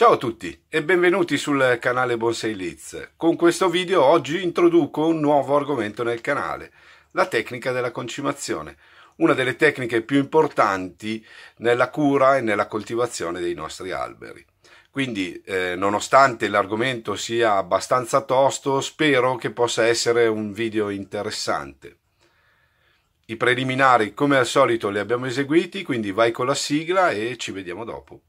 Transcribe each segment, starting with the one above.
Ciao a tutti e benvenuti sul canale Bonsai Leads. Con questo video oggi introduco un nuovo argomento nel canale, la tecnica della concimazione, una delle tecniche più importanti nella cura e nella coltivazione dei nostri alberi. Quindi, eh, nonostante l'argomento sia abbastanza tosto, spero che possa essere un video interessante. I preliminari, come al solito, li abbiamo eseguiti, quindi vai con la sigla e ci vediamo dopo.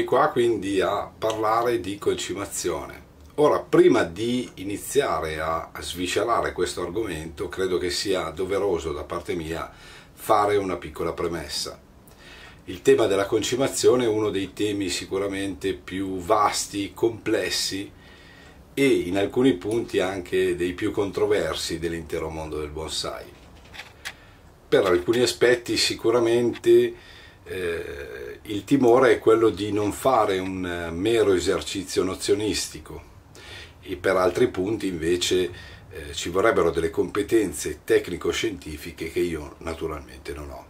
Eccomi qua quindi a parlare di concimazione. Ora, prima di iniziare a sviscerare questo argomento, credo che sia doveroso da parte mia fare una piccola premessa. Il tema della concimazione è uno dei temi sicuramente più vasti, complessi e in alcuni punti anche dei più controversi dell'intero mondo del bonsai. Per alcuni aspetti sicuramente eh, il timore è quello di non fare un eh, mero esercizio nozionistico e per altri punti invece eh, ci vorrebbero delle competenze tecnico-scientifiche che io naturalmente non ho.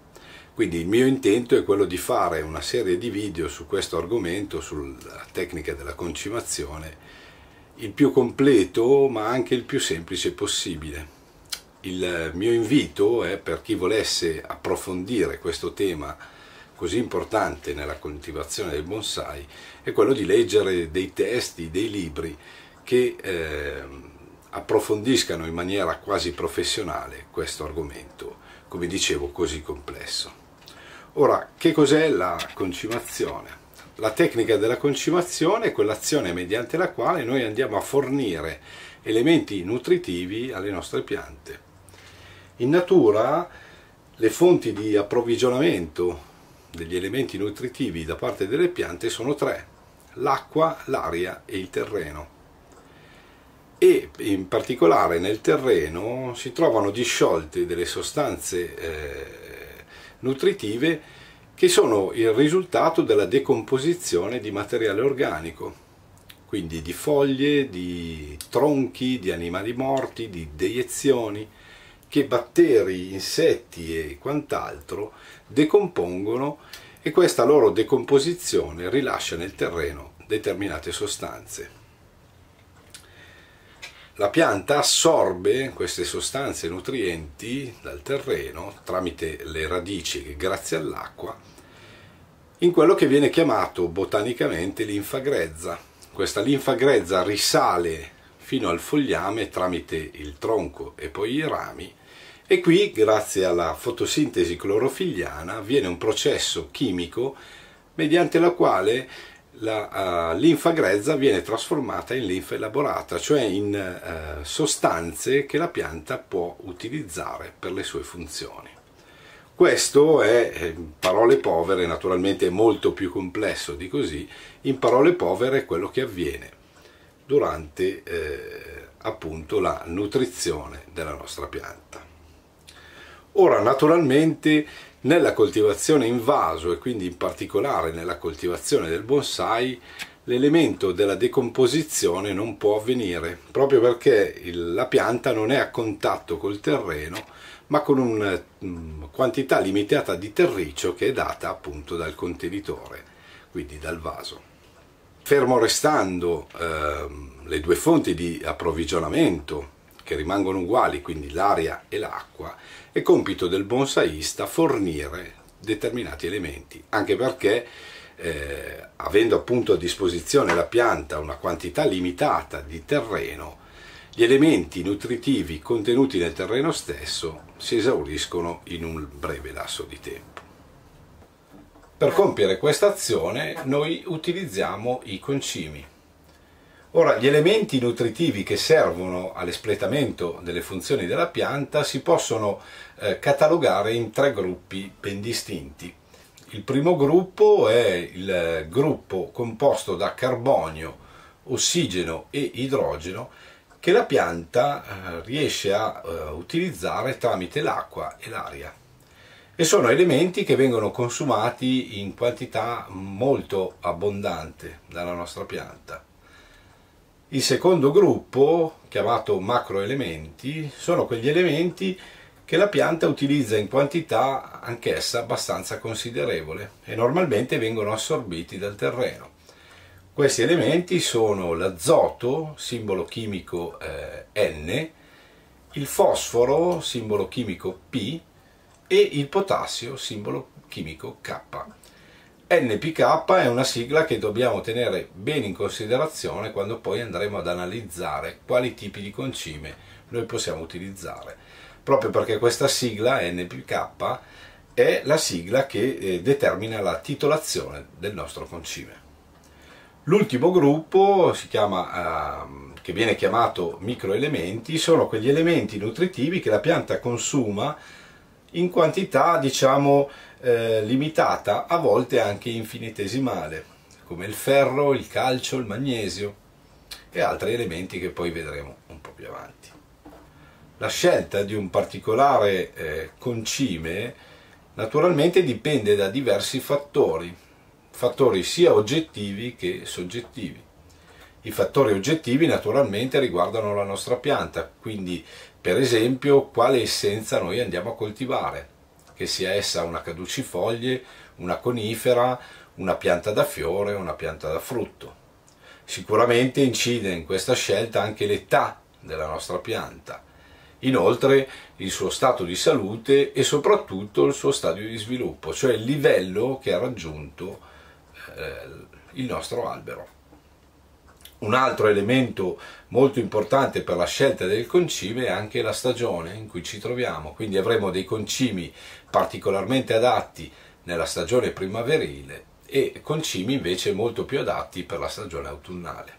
Quindi il mio intento è quello di fare una serie di video su questo argomento, sulla tecnica della concimazione, il più completo ma anche il più semplice possibile. Il mio invito è per chi volesse approfondire questo tema così importante nella coltivazione del bonsai è quello di leggere dei testi, dei libri che eh, approfondiscano in maniera quasi professionale questo argomento, come dicevo, così complesso. Ora, che cos'è la concimazione? La tecnica della concimazione è quell'azione mediante la quale noi andiamo a fornire elementi nutritivi alle nostre piante. In natura le fonti di approvvigionamento degli elementi nutritivi da parte delle piante sono tre, l'acqua, l'aria e il terreno. E in particolare nel terreno si trovano disciolte delle sostanze eh, nutritive che sono il risultato della decomposizione di materiale organico, quindi di foglie, di tronchi, di animali morti, di deiezioni, che batteri, insetti e quant'altro decompongono e questa loro decomposizione rilascia nel terreno determinate sostanze. La pianta assorbe queste sostanze nutrienti dal terreno tramite le radici grazie all'acqua in quello che viene chiamato botanicamente linfa grezza. Questa linfa grezza risale fino al fogliame tramite il tronco e poi i rami e qui, grazie alla fotosintesi clorofilliana, avviene un processo chimico mediante la quale la uh, linfa grezza viene trasformata in linfa elaborata, cioè in uh, sostanze che la pianta può utilizzare per le sue funzioni. Questo è, eh, in parole povere, naturalmente è molto più complesso di così, in parole povere è quello che avviene durante eh, appunto la nutrizione della nostra pianta. Ora naturalmente nella coltivazione in vaso e quindi in particolare nella coltivazione del bonsai l'elemento della decomposizione non può avvenire proprio perché il, la pianta non è a contatto col terreno ma con una mh, mm, quantità limitata di terriccio che è data appunto dal contenitore, quindi dal vaso. Fermo restando eh, le due fonti di approvvigionamento che rimangono uguali, quindi l'aria e l'acqua, è compito del bonsaista fornire determinati elementi, anche perché eh, avendo appunto a disposizione la pianta una quantità limitata di terreno, gli elementi nutritivi contenuti nel terreno stesso si esauriscono in un breve lasso di tempo. Per compiere questa azione noi utilizziamo i concimi. Ora, gli elementi nutritivi che servono all'espletamento delle funzioni della pianta si possono eh, catalogare in tre gruppi ben distinti. Il primo gruppo è il gruppo composto da carbonio, ossigeno e idrogeno che la pianta eh, riesce a eh, utilizzare tramite l'acqua e l'aria. E sono elementi che vengono consumati in quantità molto abbondante dalla nostra pianta. Il secondo gruppo, chiamato macroelementi, sono quegli elementi che la pianta utilizza in quantità anch'essa abbastanza considerevole e normalmente vengono assorbiti dal terreno. Questi elementi sono l'azoto, simbolo chimico eh, N, il fosforo, simbolo chimico P, e il potassio, simbolo chimico K. NPK è una sigla che dobbiamo tenere bene in considerazione quando poi andremo ad analizzare quali tipi di concime noi possiamo utilizzare, proprio perché questa sigla NPK è la sigla che eh, determina la titolazione del nostro concime. L'ultimo gruppo chiama, eh, che viene chiamato microelementi sono quegli elementi nutritivi che la pianta consuma in quantità diciamo eh, limitata, a volte anche infinitesimale, come il ferro, il calcio, il magnesio e altri elementi che poi vedremo un po' più avanti. La scelta di un particolare eh, concime naturalmente dipende da diversi fattori, fattori sia oggettivi che soggettivi. I fattori oggettivi naturalmente riguardano la nostra pianta, quindi per esempio, quale essenza noi andiamo a coltivare, che sia essa una caducifoglie, una conifera, una pianta da fiore, una pianta da frutto. Sicuramente incide in questa scelta anche l'età della nostra pianta, inoltre il suo stato di salute e soprattutto il suo stadio di sviluppo, cioè il livello che ha raggiunto eh, il nostro albero un altro elemento molto importante per la scelta del concime è anche la stagione in cui ci troviamo, quindi avremo dei concimi particolarmente adatti nella stagione primaverile e concimi invece molto più adatti per la stagione autunnale.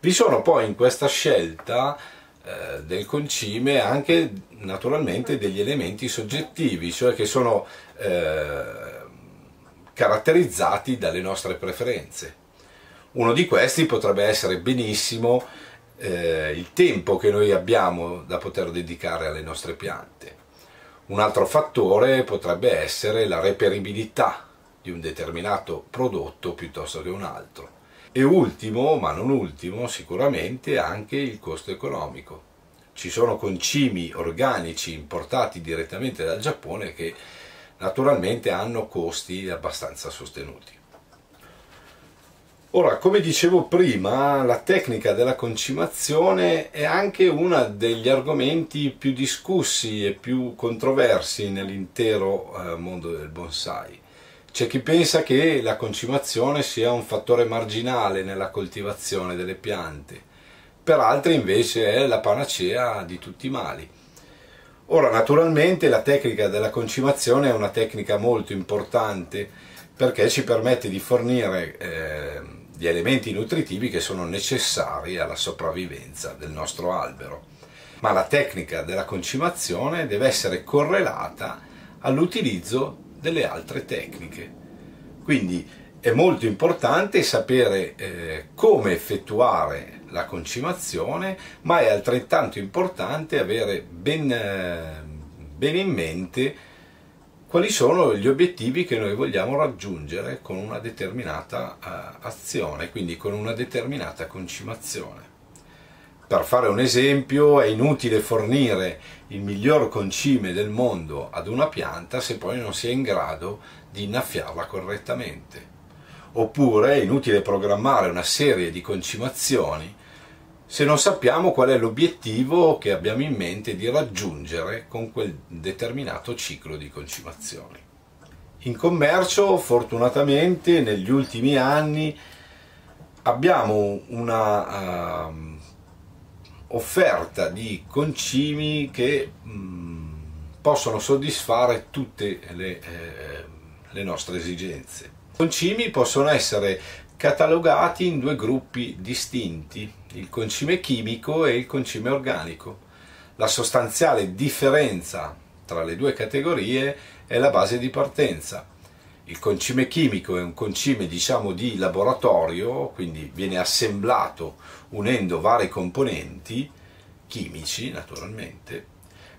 Vi sono poi in questa scelta eh, del concime anche naturalmente degli elementi soggettivi, cioè che sono eh, caratterizzati dalle nostre preferenze uno di questi potrebbe essere benissimo eh, il tempo che noi abbiamo da poter dedicare alle nostre piante. Un altro fattore potrebbe essere la reperibilità di un determinato prodotto piuttosto che un altro. E ultimo, ma non ultimo, sicuramente anche il costo economico. Ci sono concimi organici importati direttamente dal Giappone che naturalmente hanno costi abbastanza sostenuti. Ora, come dicevo prima, la tecnica della concimazione è anche uno degli argomenti più discussi e più controversi nell'intero eh, mondo del bonsai. C'è chi pensa che la concimazione sia un fattore marginale nella coltivazione delle piante, per altri invece è la panacea di tutti i mali. Ora, naturalmente la tecnica della concimazione è una tecnica molto importante perché ci permette di fornire eh, gli elementi nutritivi che sono necessari alla sopravvivenza del nostro albero. Ma la tecnica della concimazione deve essere correlata all'utilizzo delle altre tecniche. Quindi è molto importante sapere eh, come effettuare la concimazione, ma è altrettanto importante avere ben, eh, ben in mente quali sono gli obiettivi che noi vogliamo raggiungere con una determinata eh, azione, quindi con una determinata concimazione. Per fare un esempio, è inutile fornire il miglior concime del mondo ad una pianta se poi non si è in grado di innaffiarla correttamente. Oppure è inutile programmare una serie di concimazioni se non sappiamo qual è l'obiettivo che abbiamo in mente di raggiungere con quel determinato ciclo di concimazione. In commercio, fortunatamente, negli ultimi anni abbiamo una uh, offerta di concimi che mh, mm, possono soddisfare tutte le, eh, le nostre esigenze. I concimi possono essere catalogati in due gruppi distinti, il concime chimico e il concime organico. La sostanziale differenza tra le due categorie è la base di partenza. Il concime chimico è un concime diciamo di laboratorio, quindi viene assemblato unendo vari componenti chimici naturalmente,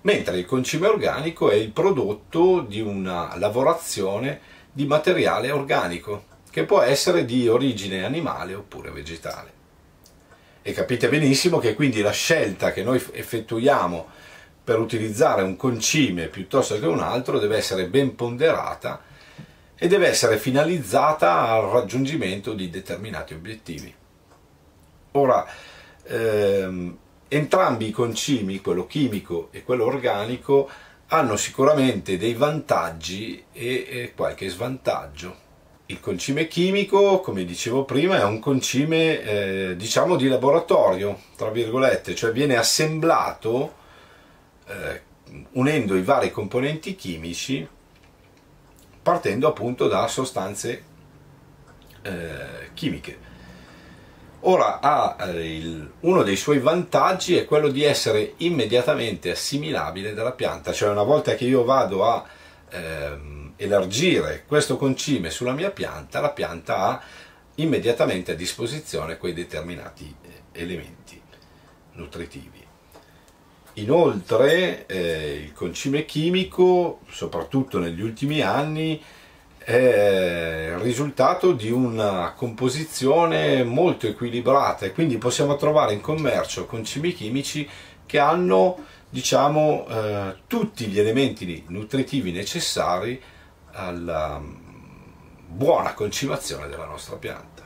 mentre il concime organico è il prodotto di una lavorazione di materiale organico, che può essere di origine animale oppure vegetale. E capite benissimo che quindi la scelta che noi effettuiamo per utilizzare un concime piuttosto che un altro deve essere ben ponderata e deve essere finalizzata al raggiungimento di determinati obiettivi. Ora, ehm, entrambi i concimi, quello chimico e quello organico, hanno sicuramente dei vantaggi e, e qualche svantaggio il concime chimico, come dicevo prima, è un concime eh, diciamo di laboratorio, tra virgolette, cioè viene assemblato eh, unendo i vari componenti chimici partendo appunto da sostanze eh, chimiche. Ora ha eh, il, uno dei suoi vantaggi è quello di essere immediatamente assimilabile dalla pianta, cioè una volta che io vado a ehm, elargire questo concime sulla mia pianta, la pianta ha immediatamente a disposizione quei determinati eh, elementi nutritivi. Inoltre eh, il concime chimico, soprattutto negli ultimi anni, è il risultato di una composizione molto equilibrata e quindi possiamo trovare in commercio concimi chimici che hanno diciamo, eh, tutti gli elementi nutritivi necessari alla mm, buona concimazione della nostra pianta.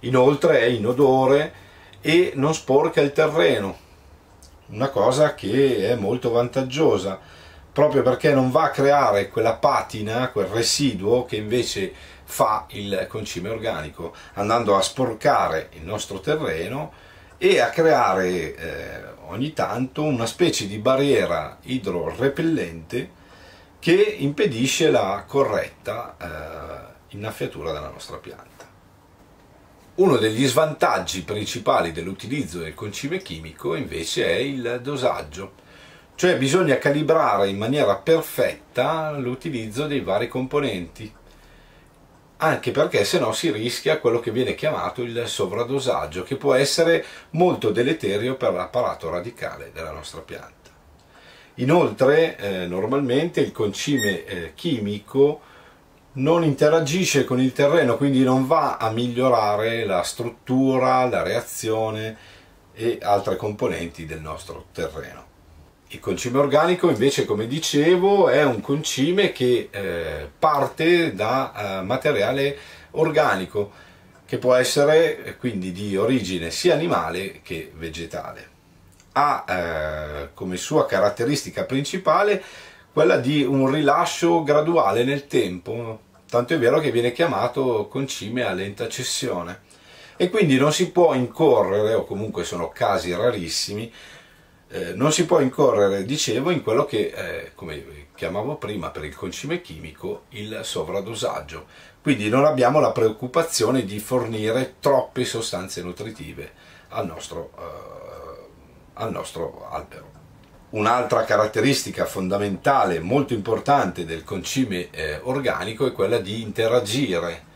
Inoltre è inodore e non sporca il terreno, una cosa che è molto vantaggiosa, proprio perché non va a creare quella patina, quel residuo che invece fa il concime organico, andando a sporcare il nostro terreno e a creare eh, ogni tanto una specie di barriera idrorepellente che impedisce la corretta eh, innaffiatura della nostra pianta. Uno degli svantaggi principali dell'utilizzo del concime chimico invece è il dosaggio, cioè bisogna calibrare in maniera perfetta l'utilizzo dei vari componenti anche perché se no si rischia quello che viene chiamato il sovradosaggio, che può essere molto deleterio per l'apparato radicale della nostra pianta. Inoltre, eh, normalmente il concime eh, chimico non interagisce con il terreno, quindi non va a migliorare la struttura, la reazione e altre componenti del nostro terreno. Il concime organico invece, come dicevo, è un concime che eh, parte da eh, materiale organico che può essere eh, quindi di origine sia animale che vegetale. Ha eh, come sua caratteristica principale quella di un rilascio graduale nel tempo, tanto è vero che viene chiamato concime a lenta cessione e quindi non si può incorrere, o comunque sono casi rarissimi, eh, non si può incorrere, dicevo, in quello che, eh, come chiamavo prima per il concime chimico, il sovradosaggio. Quindi non abbiamo la preoccupazione di fornire troppe sostanze nutritive al nostro, eh, al nostro albero. Un'altra caratteristica fondamentale, molto importante del concime eh, organico è quella di interagire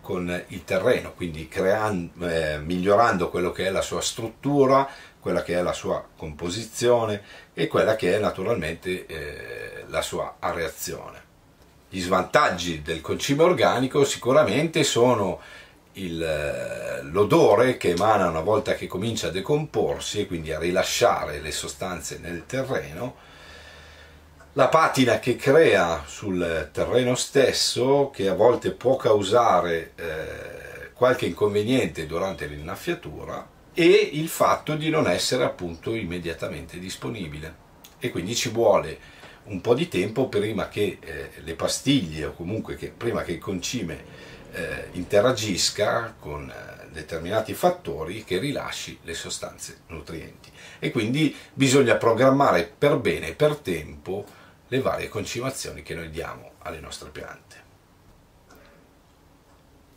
con il terreno, quindi creando, eh, migliorando quello che è la sua struttura, quella che è la sua composizione e quella che è naturalmente eh, la sua areazione. Gli svantaggi del concime organico sicuramente sono eh, l'odore che emana una volta che comincia a decomporsi e quindi a rilasciare le sostanze nel terreno, la patina che crea sul terreno stesso che a volte può causare eh, qualche inconveniente durante l'innaffiatura e il fatto di non essere appunto immediatamente disponibile e quindi ci vuole un po' di tempo prima che eh, le pastiglie o comunque che, prima che il concime eh, interagisca con eh, determinati fattori che rilasci le sostanze nutrienti e quindi bisogna programmare per bene, per tempo, le varie concimazioni che noi diamo alle nostre piante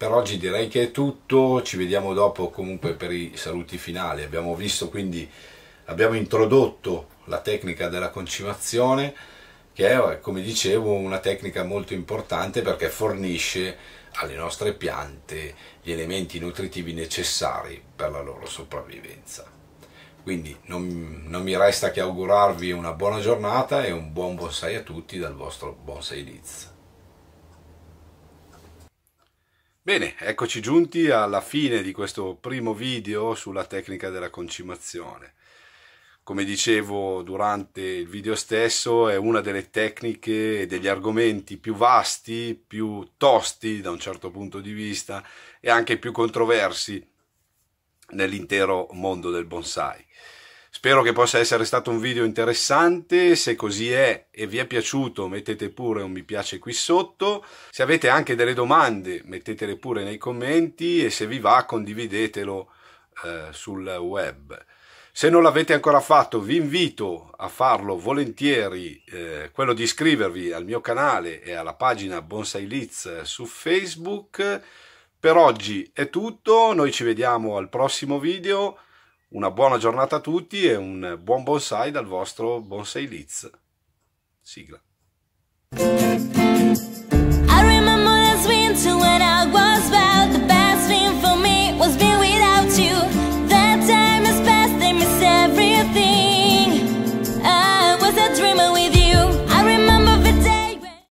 per oggi direi che è tutto, ci vediamo dopo comunque per i saluti finali. Abbiamo visto quindi, abbiamo introdotto la tecnica della concimazione che è come dicevo una tecnica molto importante perché fornisce alle nostre piante gli elementi nutritivi necessari per la loro sopravvivenza. Quindi non, non mi resta che augurarvi una buona giornata e un buon bonsai a tutti dal vostro Bonsai Liz. Bene, eccoci giunti alla fine di questo primo video sulla tecnica della concimazione. Come dicevo durante il video stesso, è una delle tecniche e degli argomenti più vasti, più tosti da un certo punto di vista e anche più controversi nell'intero mondo del bonsai. Spero che possa essere stato un video interessante, se così è e vi è piaciuto mettete pure un mi piace qui sotto, se avete anche delle domande mettetele pure nei commenti e se vi va condividetelo eh, sul web. Se non l'avete ancora fatto vi invito a farlo volentieri, eh, quello di iscrivervi al mio canale e alla pagina Bonsai Leeds eh, su Facebook. Per oggi è tutto, noi ci vediamo al prossimo video una buona giornata a tutti e un buon bonsai dal vostro Bonsai Liz. Sigla.